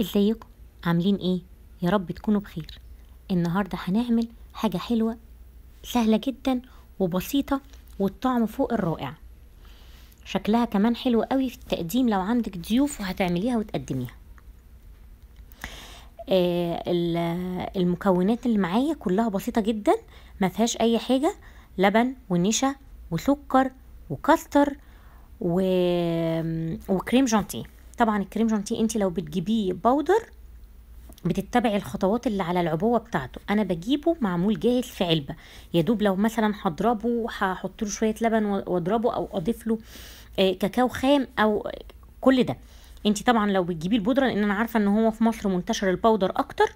ازيكم عاملين ايه يا رب تكونوا بخير النهارده هنعمل حاجه حلوه سهله جدا وبسيطه والطعم فوق الرائع شكلها كمان حلو قوي في التقديم لو عندك ضيوف وهتعمليها وتقدميها آه المكونات اللي معايا كلها بسيطه جدا ما فيهاش اي حاجه لبن ونشا وسكر وكاستر و... وكريم جانتيه طبعا الكريم جانتيه انت لو بتجيبيه باودر بتتبعي الخطوات اللي على العبوه بتاعته انا بجيبه معمول جاهز في علبه يا دوب لو مثلا هضربه هحط له شويه لبن واضربه او اضيف له آه، كاكاو خام او كل ده انت طبعا لو بتجيبي البودره لان انا عارفه ان هو في مصر منتشر الباودر اكتر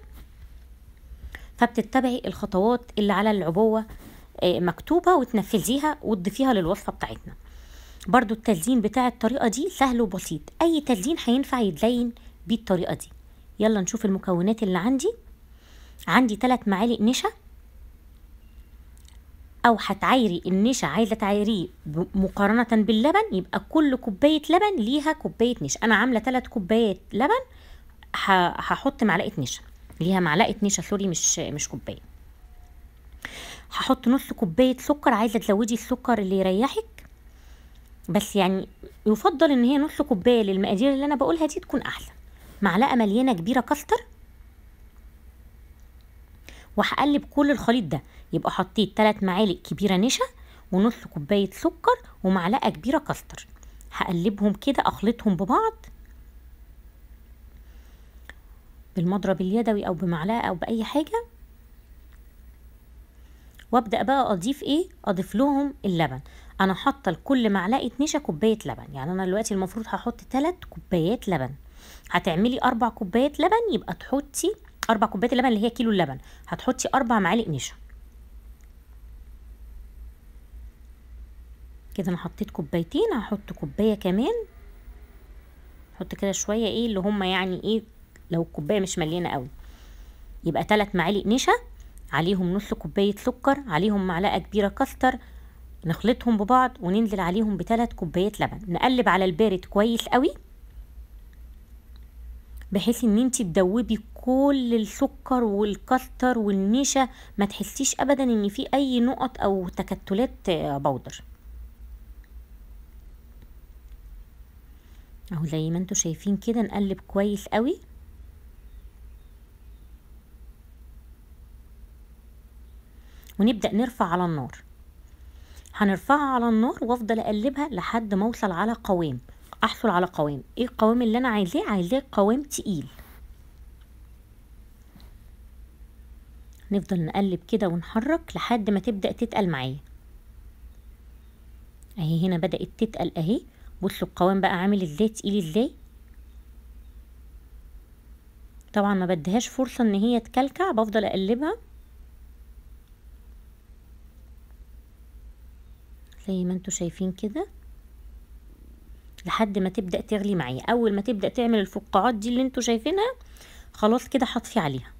فبتتبعي الخطوات اللي على العبوه آه، مكتوبه وتنفذيها وتضيفيها للوصفه بتاعتنا برضو التلزين بتاع الطريقة دي سهل وبسيط أي تلزين هينفع يتزين بيه الطريقة دي يلا نشوف المكونات اللي عندي عندي تلات معالق نشا أو هتعايري النشا عايزة تعايريه مقارنة باللبن يبقى كل كوباية لبن ليها كوباية نشا أنا عاملة تلات كوبايات لبن هحط معلقة نشا ليها معلقة نشا سوري مش مش كوباية هحط نص كوباية سكر عايزة تزودي السكر اللي يريحك بس يعني يفضل ان هي نص كوبايه للمقادير اللي انا بقولها دي تكون احسن معلقه مليانه كبيره كاستر وهقلب كل الخليط ده يبقى حطيت 3 معالق كبيره نشا ونص كوبايه سكر ومعلقه كبيره كاستر هقلبهم كده اخلطهم ببعض بالمضرب اليدوي او بمعلقه او باي حاجه وابدا بقى اضيف ايه اضيف لهم اللبن انا حاطه لكل معلقه نشا كوبايه لبن يعني انا دلوقتي المفروض هحط 3 كوبايات لبن هتعملي اربع كوبايات لبن يبقى تحطي اربع كوبايات لبن اللي هي كيلو اللبن هتحطي اربع معالق نشا كده انا حطيت كوبايتين هحط كوبايه كمان حط كده شويه ايه اللي هما يعني ايه لو الكوبايه مش مليانه قوي يبقى ثلاث معالق نشا عليهم نص كوبايه سكر عليهم معلقه كبيره كاستر نخلطهم ببعض وننزل عليهم بثلاث كوبايات لبن نقلب على البارد كويس قوي بحيث ان انت تدوبي كل السكر والكستر والنشا ما تحسيش ابدا ان في اي نقط او تكتلات بودر اهو زي ما انتوا شايفين كده نقلب كويس قوي ونبدأ نرفع على النار هنرفعها على النار وافضل اقلبها لحد ما اوصل على قوام احصل على قوام ايه القوام اللي انا عايزاه عايزاه قوام تقيل نفضل نقلب كده ونحرك لحد ما تبدا تتقل معايا اهي هنا بدات تتقل اهي بصوا القوام بقى عامل ازاي تقيل ازاي طبعا ما بدهاش فرصه ان هي تكلكع بفضل اقلبها زي ما انتوا شايفين كده لحد ما تبدأ تغلي معايا اول ما تبدأ تعمل الفقاعات دي اللي انتوا شايفينها خلاص كده هطفي عليها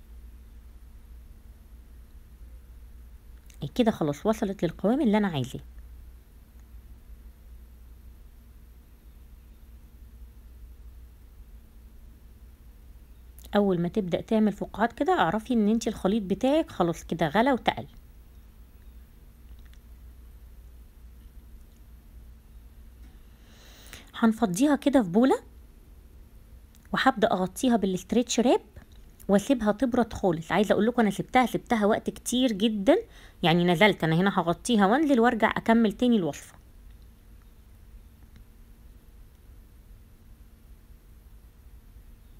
إيه كده خلاص وصلت للقوام اللي انا عايزاه اول ما تبدأ تعمل فقاعات كده اعرفي ان انت الخليط بتاعك خلاص كده غلى وتقل هنفضيها كده في بولة وهبدأ أغطيها بالستريتش راب واسيبها تبرد خالص عايزه اقول لكم انا سبتها سبتها وقت كتير جدا يعني نزلت انا هنا هغطيها وانزل وارجع اكمل تاني الوصفه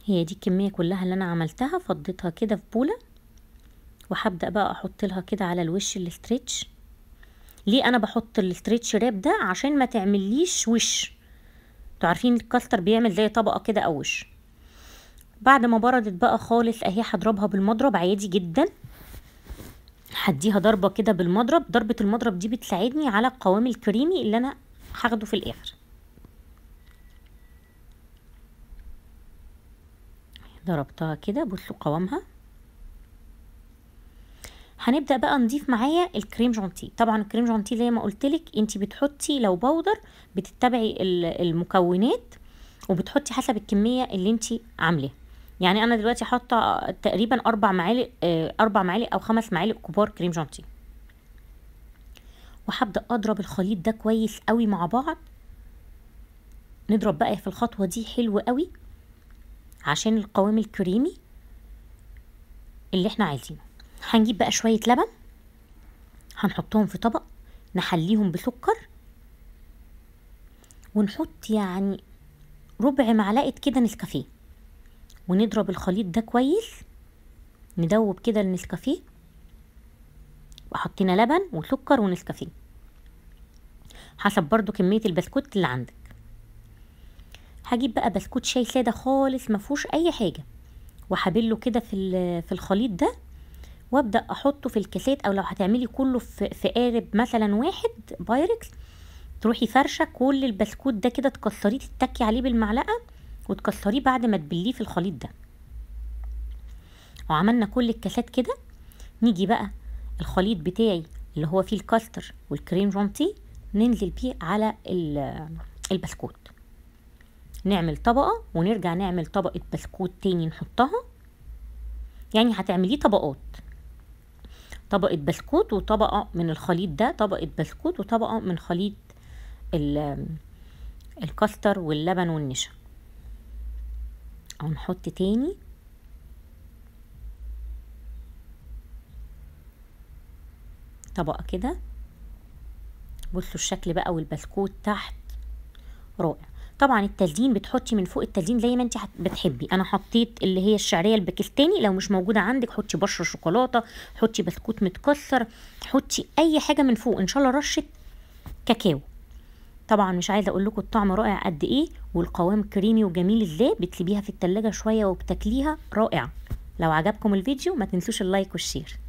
هي دي الكميه كلها اللي انا عملتها فضيتها كده في بوله وهبدا بقى احط لها كده على الوش الاستريتش ليه انا بحط الاستريتش راب ده عشان ما تعمليش وش انتوا عارفين الكاستر بيعمل زي طبقه كده وش بعد ما بردت بقى خالص اهي هضربها بالمضرب عادي جدا هديها ضربه كده بالمضرب ضربه المضرب دي بتساعدني على القوام الكريمي اللي انا هاخده في الاخر ضربتها كده بصوا قوامها هنبدا بقى نضيف معايا الكريم جونتي طبعا الكريم جونتي زي ما قلت لك انت بتحطي لو بودر بتتبعي المكونات وبتحطي حسب الكميه اللي انت عاملاها يعني انا دلوقتي حاطه تقريبا اربع معالق آه، اربع معالق او خمس معالق كبار كريم جونتي وهبدا اضرب الخليط ده كويس قوي مع بعض نضرب بقى في الخطوه دي حلو قوي عشان القوام الكريمي اللي احنا عايزينه هنجيب بقى شوية لبن هنحطهم في طبق نحليهم بسكر ونحط يعني ربع معلقة كده نسكافيه ونضرب الخليط ده كويس ندوب كده النسكافيه وحطينا لبن وسكر ونسكافيه حسب برضو كمية البسكوت اللي عندك هجيب بقى بسكوت شاي سادة خالص مفهوش اي حاجة وحابله كده في في الخليط ده وابدا احطه في الكاسات او لو هتعملي كله في, قارب قالب مثلا واحد بايركس تروحي فرشه كل البسكوت ده كده تكسريه تتكي عليه بالمعلقه وتكسريه بعد ما تبليه في الخليط ده وعملنا كل الكاسات كده نيجي بقى الخليط بتاعي اللي هو فيه الكاستر والكريم جانتيه ننزل بيه على البسكوت نعمل طبقة ونرجع نعمل طبقة بسكوت تاني نحطها يعني هتعمليه طبقات طبقة بسكوت وطبقة من الخليط ده طبقة بسكوت وطبقة من خليط الكاستر واللبن والنشا هنحط تاني طبقة كده بصوا الشكل بقى والبسكوت تحت رائع طبعا التلزين بتحطي من فوق التلزين زي ما انت بتحبي انا حطيت اللي هي الشعريه الباكستاني لو مش موجوده عندك حطي بشره شوكولاته حطي بسكوت متكسر حطي اي حاجه من فوق ان شاء الله رشه كاكاو طبعا مش عايزه اقول لكم الطعم رائع قد ايه والقوام كريمي وجميل ازاي بتسيبيها في التلاجة شويه وبتاكليها رائعه لو عجبكم الفيديو ما تنسوش اللايك والشير